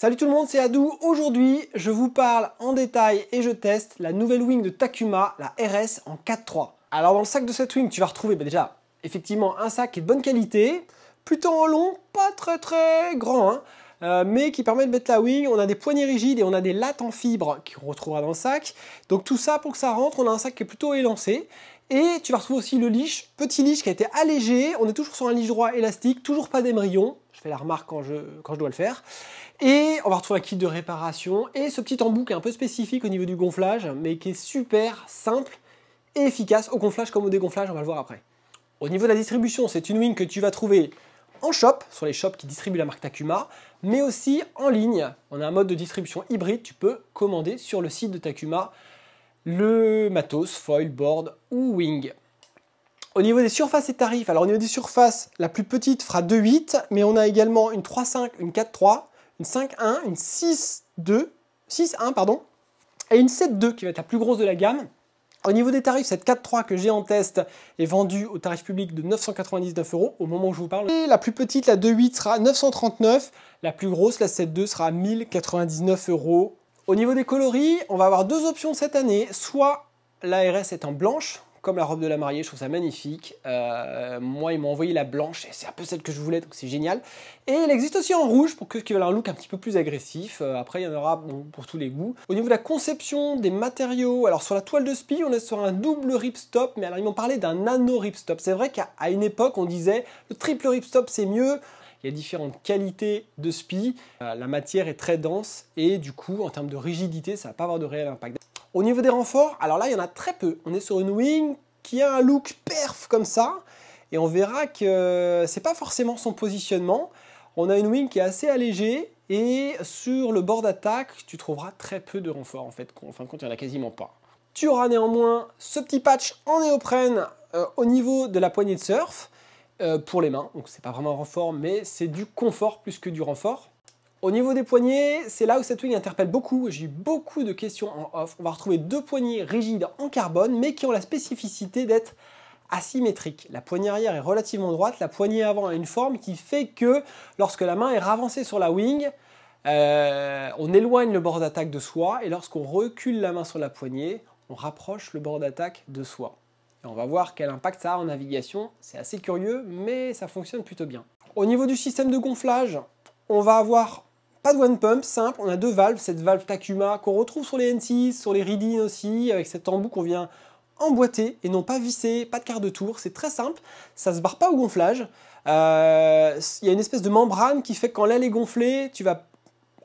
Salut tout le monde, c'est Adou. Aujourd'hui, je vous parle en détail et je teste la nouvelle wing de Takuma, la RS en 4-3. Alors dans le sac de cette wing, tu vas retrouver bah, déjà effectivement un sac qui est de bonne qualité, plutôt en long, pas très très grand, hein, euh, mais qui permet de mettre la wing. On a des poignées rigides et on a des lattes en fibre qu'on retrouvera dans le sac. Donc tout ça pour que ça rentre, on a un sac qui est plutôt élancé. Et tu vas retrouver aussi le leash, petit leash qui a été allégé. On est toujours sur un leash droit élastique, toujours pas d'émerillon. Je fais la remarque quand je, quand je dois le faire. Et on va retrouver un kit de réparation et ce petit embout qui est un peu spécifique au niveau du gonflage, mais qui est super simple et efficace au gonflage comme au dégonflage, on va le voir après. Au niveau de la distribution, c'est une wing que tu vas trouver en shop, sur les shops qui distribuent la marque Takuma, mais aussi en ligne. On a un mode de distribution hybride, tu peux commander sur le site de Takuma le matos, foil, board ou wing. Au niveau des surfaces et tarifs, alors au niveau des surfaces, la plus petite fera 2,8, mais on a également une 3,5, une 4,3, une 5,1, une 6,2, 6,1 pardon, et une 7,2 qui va être la plus grosse de la gamme. Au niveau des tarifs, cette 4.3 que j'ai en test est vendue au tarif public de 999 euros au moment où je vous parle. la plus petite, la 2.8, sera 939. La plus grosse, la 7.2, sera 1099 euros. Au niveau des coloris, on va avoir deux options cette année. Soit l'ARS est en blanche, la robe de la mariée, je trouve ça magnifique. Euh, moi, ils m'ont envoyé la blanche et c'est un peu celle que je voulais, donc c'est génial. Et il existe aussi en rouge pour ceux qui veulent un look un petit peu plus agressif. Euh, après, il y en aura pour tous les goûts. Au niveau de la conception, des matériaux, alors sur la toile de spi, on est sur un double ripstop, mais alors ils m'ont parlé d'un nano ripstop. C'est vrai qu'à une époque, on disait le triple ripstop c'est mieux. Il y a différentes qualités de spi, euh, la matière est très dense et du coup en termes de rigidité ça va pas avoir de réel impact. Au niveau des renforts, alors là, il y en a très peu. On est sur une wing qui a un look perf comme ça, et on verra que c'est pas forcément son positionnement. On a une wing qui est assez allégée, et sur le bord d'attaque, tu trouveras très peu de renforts en fait. En fin de compte, il n'y en a quasiment pas. Tu auras néanmoins ce petit patch en néoprène euh, au niveau de la poignée de surf euh, pour les mains. Donc c'est pas vraiment un renfort, mais c'est du confort plus que du renfort. Au niveau des poignées, c'est là où cette wing interpelle beaucoup. J'ai eu beaucoup de questions en off. On va retrouver deux poignées rigides en carbone, mais qui ont la spécificité d'être asymétriques. La poignée arrière est relativement droite, la poignée avant a une forme qui fait que lorsque la main est ravancée sur la wing, euh, on éloigne le bord d'attaque de soi, et lorsqu'on recule la main sur la poignée, on rapproche le bord d'attaque de soi. Et on va voir quel impact ça a en navigation. C'est assez curieux, mais ça fonctionne plutôt bien. Au niveau du système de gonflage, on va avoir de one pump, simple, on a deux valves, cette valve Takuma qu'on retrouve sur les N6, sur les Ridin aussi, avec cet embout qu'on vient emboîter et non pas visser, pas de quart de tour, c'est très simple, ça se barre pas au gonflage. Il euh, y a une espèce de membrane qui fait que quand l'aile est gonflée, tu vas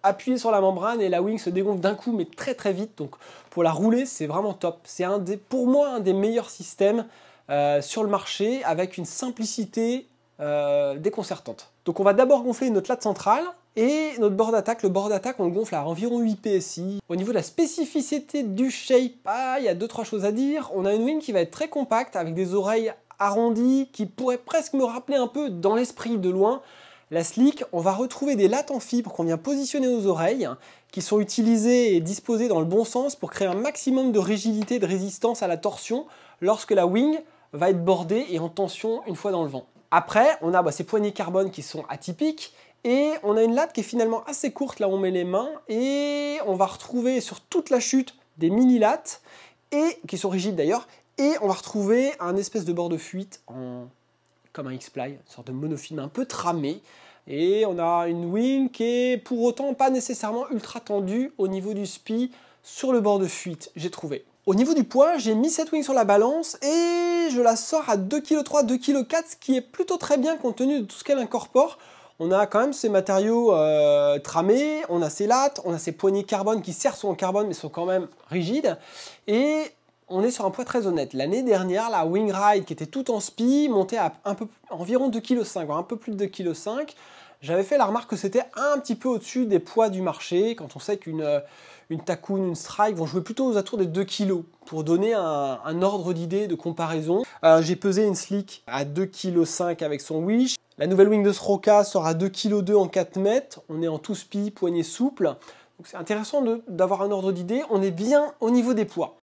appuyer sur la membrane et la wing se dégonfle d'un coup mais très très vite. Donc pour la rouler, c'est vraiment top. C'est un des, pour moi un des meilleurs systèmes euh, sur le marché avec une simplicité euh, déconcertante. Donc on va d'abord gonfler notre latte centrale et notre bord d'attaque, le bord d'attaque, on le gonfle à environ 8 PSI. Au niveau de la spécificité du shape, ah, il y a 2-3 choses à dire. On a une wing qui va être très compacte, avec des oreilles arrondies, qui pourraient presque me rappeler un peu, dans l'esprit de loin, la slick. On va retrouver des lattes en fibre qu'on vient positionner aux oreilles, qui sont utilisées et disposées dans le bon sens pour créer un maximum de rigidité, de résistance à la torsion, lorsque la wing va être bordée et en tension une fois dans le vent. Après, on a bah, ces poignées carbone qui sont atypiques, et on a une latte qui est finalement assez courte, là où on met les mains, et on va retrouver sur toute la chute des mini lattes, et, qui sont rigides d'ailleurs, et on va retrouver un espèce de bord de fuite en, comme un X-Ply, une sorte de monofilm un peu tramé, et on a une wing qui est pour autant pas nécessairement ultra tendue au niveau du spi sur le bord de fuite, j'ai trouvé. Au niveau du poids, j'ai mis cette wing sur la balance et je la sors à 2,3 kg, 2,4 kg, ce qui est plutôt très bien compte tenu de tout ce qu'elle incorpore on a quand même ces matériaux euh, tramés, on a ces lattes, on a ces poignées carbone qui certes sont en carbone mais sont quand même rigides. Et on est sur un poids très honnête. L'année dernière, la Wing Ride, qui était tout en spi montait à un peu, environ 2,5 kg, un peu plus de 2,5 kg. J'avais fait la remarque que c'était un petit peu au-dessus des poids du marché, quand on sait qu'une une Tacoon, une Strike vont jouer plutôt aux atours des 2 kg, pour donner un, ordre d'idée de comparaison. Euh, j'ai pesé une Slick à 2,5 kg avec son Wish, la nouvelle wing de Roca sera 2,2 kg en 4 mètres. On est en tout spi, poignée souple. Donc c'est intéressant d'avoir un ordre d'idée. On est bien au niveau des poids.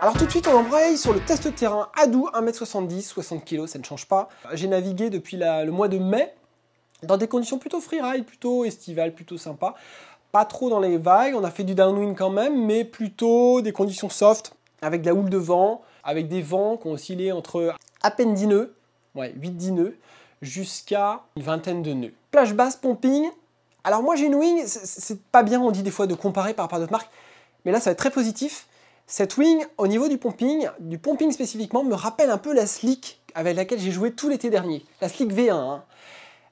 Alors tout de suite, on embraye sur le test terrain Adou 1m70, 60 kg, ça ne change pas. J'ai navigué depuis le mois de mai dans des conditions plutôt freeride, plutôt estivales, plutôt sympa. Pas trop dans les vagues, on a fait du downwind quand même, mais plutôt des conditions soft, avec de la houle de vent, avec des vents qui ont oscillé entre à peine 10 nœuds, ouais, 8-10 nœuds, jusqu'à une vingtaine de nœuds. Plage basse, pumping. Alors moi j'ai une wing, c'est pas bien, on dit des fois de comparer par rapport à d'autres marques, mais là ça va être très positif. Cette wing, au niveau du pumping, du pumping spécifiquement, me rappelle un peu la slick avec laquelle j'ai joué tout l'été dernier, la slick V1. Hein.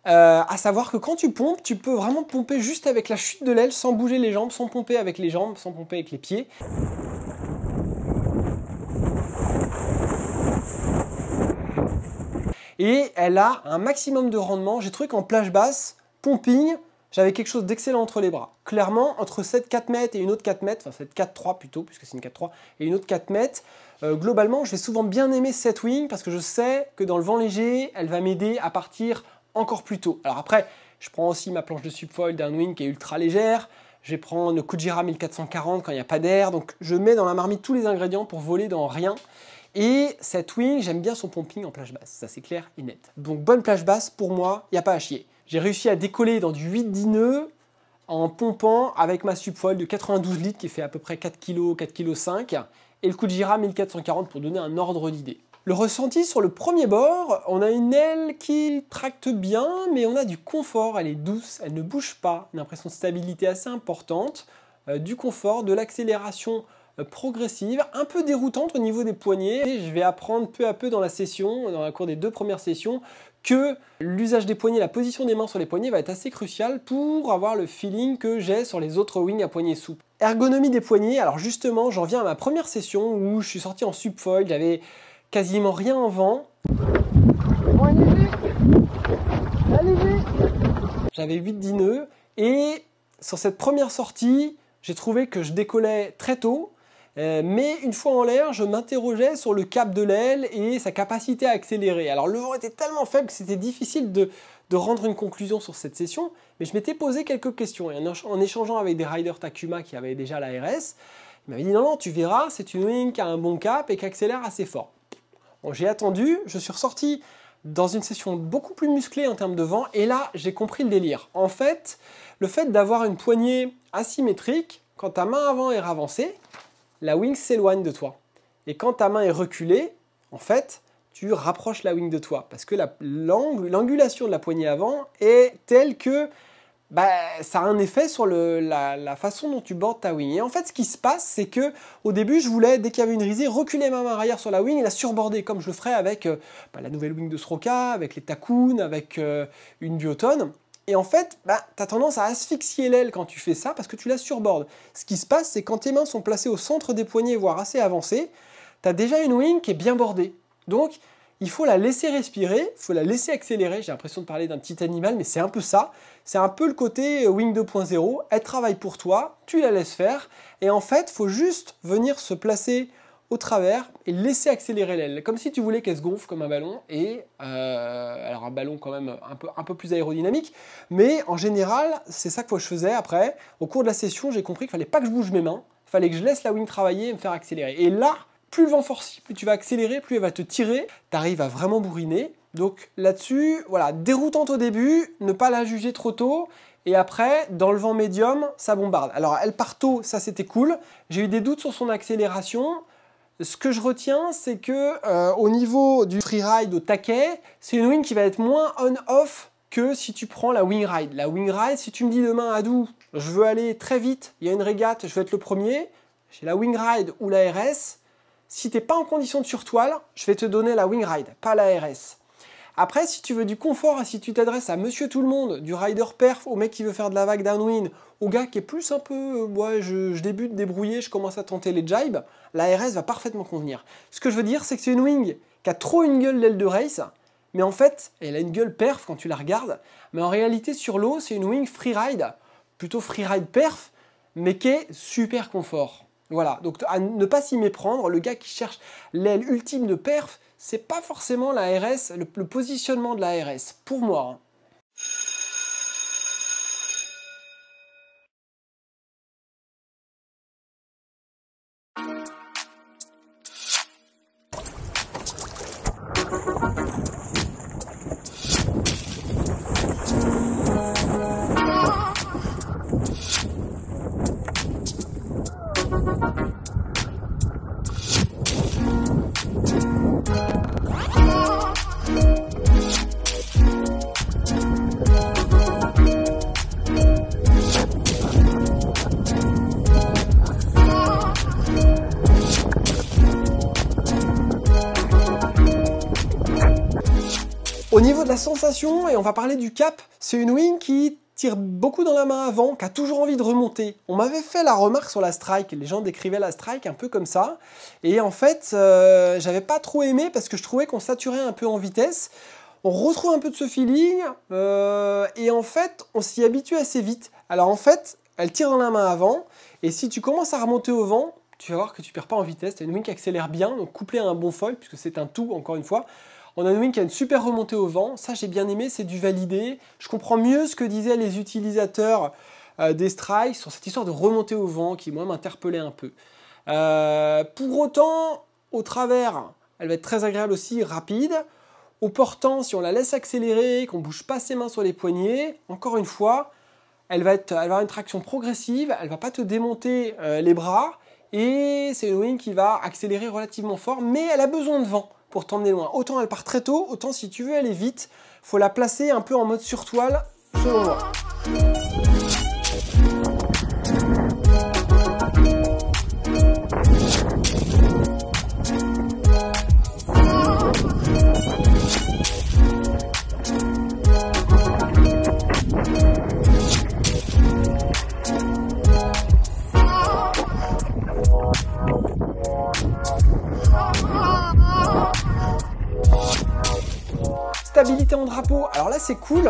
Euh, à savoir que quand tu pompes, tu peux vraiment pomper juste avec la chute de l'aile, sans bouger les jambes, sans pomper avec les jambes, sans pomper avec les pieds. et elle a un maximum de rendement. J'ai trouvé qu'en plage basse, pomping, j'avais quelque chose d'excellent entre les bras. Clairement, entre cette 4 mètres et une autre 4 mètres, enfin cette 4-3 plutôt, puisque c'est une 4-3, et une autre 4 mètres, euh, globalement, je vais souvent bien aimer cette wing parce que je sais que dans le vent léger, elle va m'aider à partir encore plus tôt. Alors après, je prends aussi ma planche de subfoil d'un wing qui est ultra légère. Je vais prendre Kujira 1440 quand il n'y a pas d'air. Donc je mets dans la marmite tous les ingrédients pour voler dans rien. Et cette wing, j'aime bien son pumping en plage basse, ça c'est clair et net. Donc bonne plage basse, pour moi, il n'y a pas à chier. J'ai réussi à décoller dans du 8-10 nœuds en pompant avec ma subfoil de 92 litres qui fait à peu près 4 kg, 4 kg 5 et le coup de gira 1440 pour donner un ordre d'idée. Le ressenti sur le premier bord, on a une aile qui tracte bien, mais on a du confort, elle est douce, elle ne bouge pas, une impression de stabilité assez importante, euh, du confort, de l'accélération euh, progressive, un peu déroutante au niveau des poignets. Et je vais apprendre peu à peu dans la session, dans la cour des deux premières sessions, que l'usage des poignets, la position des mains sur les poignets va être assez cruciale pour avoir le feeling que j'ai sur les autres wings à poignées souple. Ergonomie des poignets, alors justement, j'en viens à ma première session où je suis sorti en subfoil, j'avais quasiment rien en vent. J'avais 8-10 nœuds et sur cette première sortie, j'ai trouvé que je décollais très tôt, euh, mais une fois en l'air, je m'interrogeais sur le cap de l'aile et sa capacité à accélérer. Alors le vent était tellement faible que c'était difficile de, rendre une conclusion sur cette session, mais je m'étais posé quelques questions. Et en, échangeant avec des riders Takuma qui avaient déjà la RS, il m'avait dit non, non, tu verras, c'est une wing qui a un bon cap et qui accélère assez fort. Bon, j'ai attendu, je suis ressorti dans une session beaucoup plus musclée en termes de vent, et là j'ai compris le délire. En fait, le fait d'avoir une poignée asymétrique, quand ta main avant est ravancée, la wing s'éloigne de toi. Et quand ta main est reculée, en fait, tu rapproches la wing de toi parce que l'angulation de la poignée avant est telle que bah, ça a un effet sur la, façon dont tu bordes ta wing. Et en fait, ce qui se passe, c'est que au début, je voulais, dès qu'il y avait une risée, reculer ma main arrière sur la wing et la surborder, comme je le ferais avec euh, bah, la nouvelle wing de Sroka, avec les Takun, avec euh, une biotone. Et en fait, bah, tu as tendance à asphyxier l'aile quand tu fais ça parce que tu la surbordes. Ce qui se passe, c'est quand tes mains sont placées au centre des poignets, voire assez avancées, tu as déjà une wing qui est bien bordée. Donc, il faut la laisser respirer, il faut la laisser accélérer. J'ai l'impression de parler d'un petit animal, mais c'est un peu ça. C'est un peu le côté euh, wing 2.0. Elle travaille pour toi, tu la laisses faire. Et en fait, il faut juste venir se placer au travers et laisser accélérer l'aile, comme si tu voulais qu'elle se gonfle comme un ballon, et euh, alors un ballon quand même un peu, un peu plus aérodynamique, mais en général, c'est ça que je faisais après. Au cours de la session, j'ai compris qu'il fallait pas que je bouge mes mains, fallait que je laisse la wing travailler et me faire accélérer. Et là, plus le vent forcit, plus tu vas accélérer, plus elle va te tirer, tu arrives à vraiment bourriner. Donc là-dessus, voilà, déroutante au début, ne pas la juger trop tôt, et après, dans le vent médium, ça bombarde. Alors, elle part tôt ça c'était cool. J'ai eu des doutes sur son accélération ce que je retiens, c'est que euh, au niveau du ride au taquet, c'est une wing qui va être moins on-off que si tu prends la wing ride. La wing ride, si tu me dis demain à je veux aller très vite, il y a une régate, je veux être le premier, j'ai la wing ride ou la RS. Si t'es pas en condition de surtoile, je vais te donner la wing ride, pas la RS. Après, si tu veux du confort et si tu t'adresses à monsieur tout le monde, du rider perf au mec qui veut faire de la vague downwind, au gars qui est plus un peu, euh, je, débute débrouiller, je commence à tenter les jibes, la RS va parfaitement convenir. Ce que je veux dire, c'est que c'est une wing qui a trop une gueule d'aile de race, mais en fait, elle a une gueule perf quand tu la regardes, mais en réalité, sur l'eau, c'est une wing freeride, plutôt freeride perf, mais qui est super confort. Voilà, donc à ne pas s'y méprendre, le gars qui cherche l'aile ultime de perf, c'est pas forcément la le, positionnement de la pour moi. Hein. Au niveau de la sensation, et on va parler du cap, c'est une wing qui tire beaucoup dans la main avant, qui a toujours envie de remonter. On m'avait fait la remarque sur la strike, les gens décrivaient la strike un peu comme ça, et en fait, euh, j'avais pas trop aimé parce que je trouvais qu'on saturait un peu en vitesse. On retrouve un peu de ce feeling, euh, et en fait, on s'y habitue assez vite. Alors en fait, elle tire dans la main avant, et si tu commences à remonter au vent, tu vas voir que tu perds pas en vitesse, C'est une wing qui accélère bien, donc couplée à un bon foil, puisque c'est un tout, encore une fois, on a une wing qui a une super remontée au vent. Ça, j'ai bien aimé, c'est du validé. Je comprends mieux ce que disaient les utilisateurs euh, des strikes sur cette histoire de remontée au vent qui, moi, m'interpellait un peu. Euh, pour autant, au travers, elle va être très agréable aussi, rapide. Au portant, si on la laisse accélérer, qu'on ne bouge pas ses mains sur les poignets, encore une fois, elle va, avoir une traction progressive, elle va pas te démonter euh, les bras, et c'est une wing qui va accélérer relativement fort, mais elle a besoin de vent pour t'emmener loin. Autant elle part très tôt, autant si tu veux aller vite, faut la placer un peu en mode sur toile, selon moi. c'est cool.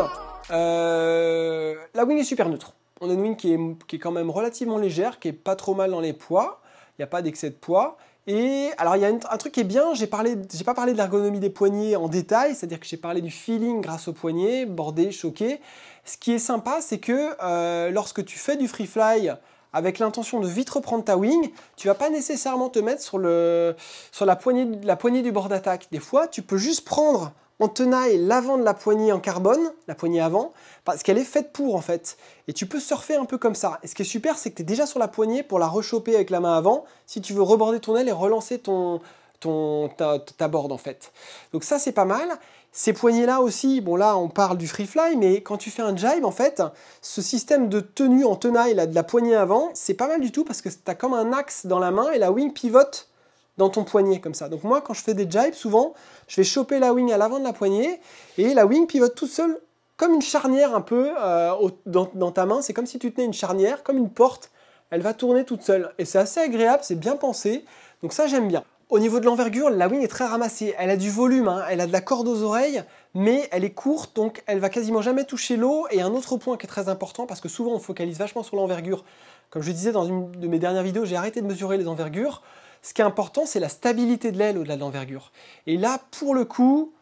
Euh, la wing est super neutre. On a une wing qui est, quand même relativement légère, qui est pas trop mal dans les poids. Il n'y a pas d'excès de poids. Et alors il y a un, truc qui est bien, j'ai parlé, pas parlé de l'ergonomie des poignets en détail, c'est-à-dire que j'ai parlé du feeling grâce aux poignets, bordé, choqué. Ce qui est sympa, c'est que euh, lorsque tu fais du free fly, avec l'intention de vite reprendre ta wing, tu vas pas nécessairement te mettre sur, le, sur la, poignée, la poignée du bord d'attaque. Des fois, tu peux juste prendre on tenaille l'avant de la poignée en carbone, la poignée avant, parce qu'elle est faite pour en fait. Et tu peux surfer un peu comme ça. Et ce qui est super, c'est que tu es déjà sur la poignée pour la rechoper avec la main avant, si tu veux reborder ton aile et relancer ton, ton, ta, ta board en fait. Donc ça c'est pas mal. Ces poignées-là aussi, bon là on parle du free fly, mais quand tu fais un jibe en fait, ce système de tenue en tenaille là, de la poignée avant, c'est pas mal du tout parce que tu as comme un axe dans la main et la wing pivote dans ton poignet comme ça. Donc moi, quand je fais des jibes, souvent, je vais choper la wing à l'avant de la poignée et la wing pivote toute seule comme une charnière un peu euh, dans, ta main. C'est comme si tu tenais une charnière, comme une porte. Elle va tourner toute seule et c'est assez agréable, c'est bien pensé. Donc ça, j'aime bien. Au niveau de l'envergure, la wing est très ramassée. Elle a du volume, hein. elle a de la corde aux oreilles, mais elle est courte, donc elle va quasiment jamais toucher l'eau. Et un autre point qui est très important, parce que souvent on focalise vachement sur l'envergure. Comme je disais dans une de mes dernières vidéos, j'ai arrêté de mesurer les envergures. Ce qui est important, c'est la stabilité de l'aile au-delà de l'envergure. Et là, pour le coup,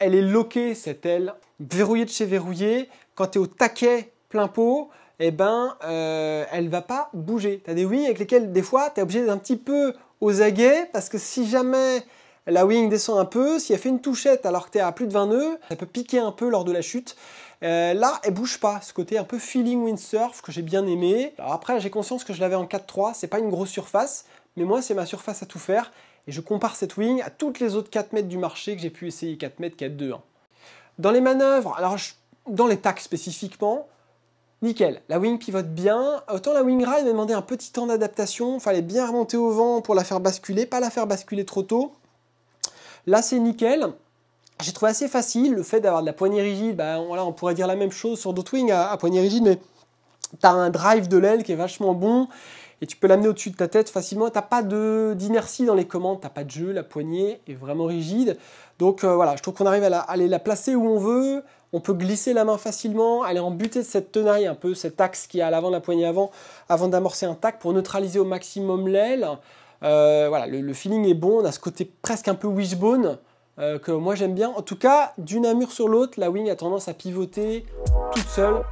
elle est loquée, cette aile, verrouillée de chez verrouillée. Quand tu es au taquet plein pot, eh ben, euh, elle va pas bouger. Tu as des wings avec lesquels, des fois, tu es obligé d'être un petit peu aux aguets, parce que si jamais la wing descend un peu, si elle fait une touchette alors que tu es à plus de 20 nœuds, ça peut piquer un peu lors de la chute. Euh, là, elle bouge pas. Ce côté un peu feeling windsurf que j'ai bien aimé. après, j'ai conscience que je l'avais en 4-3, c'est pas une grosse surface mais moi c'est ma surface à tout faire et je compare cette wing à toutes les autres 4 mètres du marché que j'ai pu essayer 4 mètres 4 2 1. Dans les manœuvres, alors dans les tacs spécifiquement, nickel. La wing pivote bien. Autant la wing ride m'a demandé un petit temps d'adaptation, fallait bien remonter au vent pour la faire basculer, pas la faire basculer trop tôt. Là c'est nickel. J'ai trouvé assez facile le fait d'avoir de la poignée rigide. Bah, voilà, on pourrait dire la même chose sur d'autres wings à, à poignée rigide, mais t'as un drive de l'aile qui est vachement bon et tu peux l'amener au-dessus de ta tête facilement. tu n'as pas d'inertie dans les commandes, tu n'as pas de jeu, la poignée est vraiment rigide. Donc euh, voilà, je trouve qu'on arrive à, aller la placer où on veut. On peut glisser la main facilement, aller en buter de cette tenaille, un peu cet axe qui est à l'avant de la poignée avant, avant d'amorcer un tac pour neutraliser au maximum l'aile. Euh, voilà, le, feeling est bon, on a ce côté presque un peu wishbone euh, que moi j'aime bien. En tout cas, d'une amure sur l'autre, la wing a tendance à pivoter toute seule.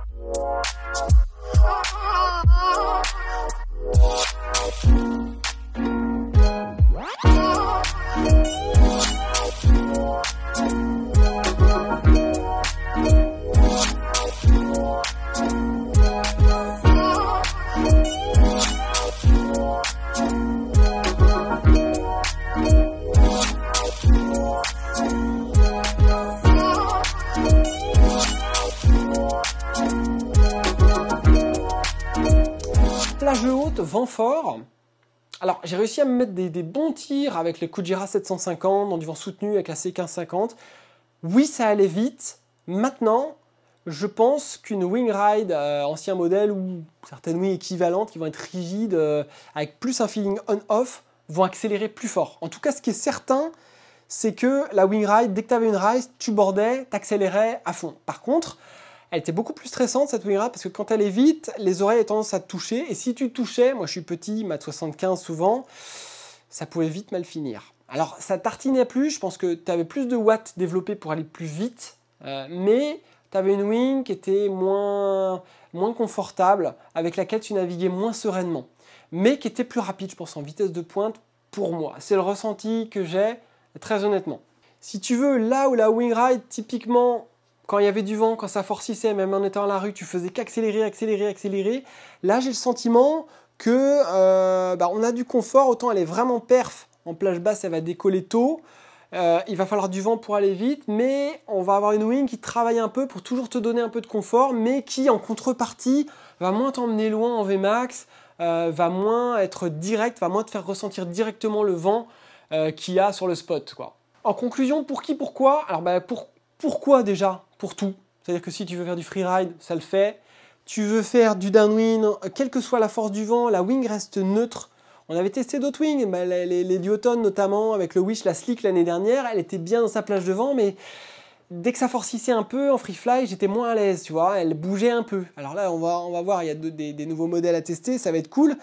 mettre des, bons tirs avec le Kujira 750 dans du vent soutenu avec la C1550. Oui, ça allait vite. Maintenant, je pense qu'une wing ride euh, ancien modèle ou certaines wings équivalentes qui vont être rigides euh, avec plus un feeling on-off vont accélérer plus fort. En tout cas, ce qui est certain, c'est que la wing ride, dès que tu avais une ride, tu bordais, accélérais à fond. Par contre, elle était beaucoup plus stressante cette ride, parce que quand elle est vite, les oreilles ont tendance à toucher. Et si tu touchais, moi je suis petit, m'a 75 souvent, ça pouvait vite mal finir. Alors ça tartinait plus, je pense que tu avais plus de watts développés pour aller plus vite, euh, mais tu avais une wing qui était moins, moins confortable, avec laquelle tu naviguais moins sereinement, mais qui était plus rapide, je pense, en vitesse de pointe pour moi. C'est le ressenti que j'ai, très honnêtement. Si tu veux, là où la wing ride typiquement quand il y avait du vent, quand ça forcissait, même en étant à la rue, tu faisais qu'accélérer, accélérer, accélérer. Là, j'ai le sentiment que euh, bah, on a du confort, autant elle est vraiment perf. En plage basse, elle va décoller tôt. Euh, il va falloir du vent pour aller vite, mais on va avoir une wing qui travaille un peu pour toujours te donner un peu de confort, mais qui en contrepartie va moins t'emmener loin en Vmax, euh, va moins être direct, va moins te faire ressentir directement le vent qu'il y a sur le spot. En conclusion, pour qui, pourquoi Alors bah, pourquoi déjà Pour tout. C'est-à-dire que si tu veux faire du freeride, ça le fait. Tu veux faire du downwind, quelle que soit la force du vent, la wing reste neutre. On avait testé d'autres wings, bah, les, les, notamment, avec le Wish, la Slick l'année dernière, elle était bien dans sa plage de vent, mais dès que ça forcissait un peu en free fly, j'étais moins à l'aise, tu vois, elle bougeait un peu. Alors là, on va, on va voir, il y a des, des, nouveaux modèles à tester, ça va être cool.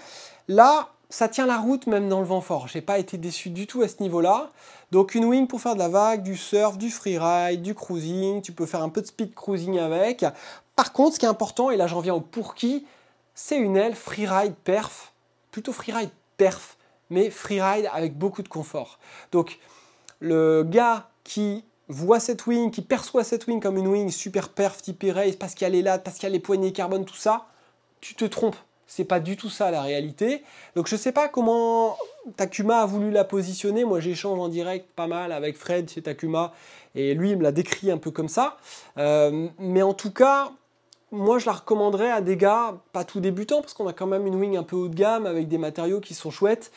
Là, ça tient la route même dans le vent fort. J'ai pas été déçu du tout à ce niveau-là. Donc une wing pour faire de la vague, du surf, du freeride, du cruising, tu peux faire un peu de speed cruising avec. Par contre, ce qui est important, et là j'en viens au pour qui, c'est une aile freeride perf, plutôt freeride perf, mais freeride avec beaucoup de confort. Donc le gars qui voit cette wing, qui perçoit cette wing comme une wing super perf type race parce qu'elle est là, parce qu'elle les poignées carbone, tout ça, tu te trompes c'est pas du tout ça la réalité. Donc je sais pas comment Takuma a voulu la positionner. Moi j'échange en direct pas mal avec Fred chez Takuma et lui il me l'a décrit un peu comme ça. Euh, mais en tout cas, moi je la recommanderais à des gars pas tout débutants parce qu'on a quand même une wing un peu haut de gamme avec des matériaux qui sont chouettes.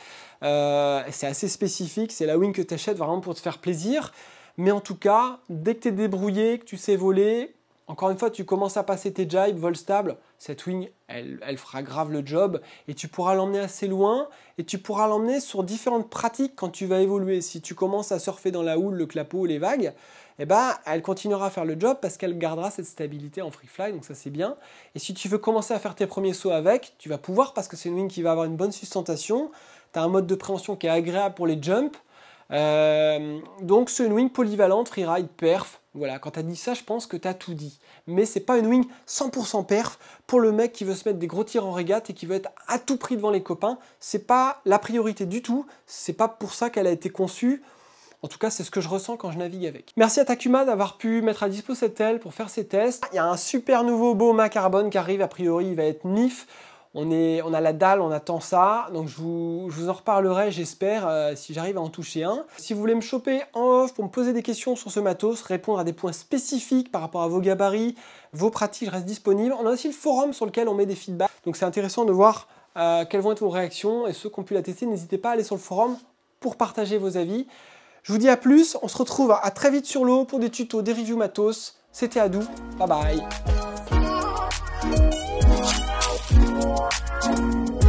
Euh, c'est assez spécifique, c'est la wing que tu achètes vraiment pour te faire plaisir. Mais en tout cas, dès que tu es débrouillé, que tu sais voler, encore une fois, tu commences à passer tes jibes, vol stable, cette wing, elle, fera grave le job et tu pourras l'emmener assez loin et tu pourras l'emmener sur différentes pratiques quand tu vas évoluer. Si tu commences à surfer dans la houle, le clapot, les vagues, eh ben, elle continuera à faire le job parce qu'elle gardera cette stabilité en free fly, donc ça c'est bien. Et si tu veux commencer à faire tes premiers sauts avec, tu vas pouvoir parce que c'est une wing qui va avoir une bonne sustentation, tu as un mode de préhension qui est agréable pour les jumps, euh, donc c'est une wing polyvalente, freeride, perf. Voilà, quand t'as dit ça, je pense que t'as tout dit. Mais c'est pas une wing 100% perf pour le mec qui veut se mettre des gros tirs en régate et qui veut être à tout prix devant les copains. C'est pas la priorité du tout. C'est pas pour ça qu'elle a été conçue. En tout cas, c'est ce que je ressens quand je navigue avec. Merci à Takuma d'avoir pu mettre à disposition cette aile pour faire ses tests. Il y a un super nouveau Boma Carbone qui arrive, a priori il va être NIF. On, a la dalle, on attend ça. Donc je vous, en reparlerai, j'espère, euh, si j'arrive à en toucher un. Si vous voulez me choper en off pour me poser des questions sur ce matos, répondre à des points spécifiques par rapport à vos gabarits, vos pratiques, je reste disponible. On a aussi le forum sur lequel on met des feedbacks. Donc c'est intéressant de voir euh, quelles vont être vos réactions. Et ceux qui ont pu la tester, n'hésitez pas à aller sur le forum pour partager vos avis. Je vous dis à plus, on se retrouve à, à très vite sur l'eau pour des tutos, des reviews matos. C'était Adou, bye bye Thank you.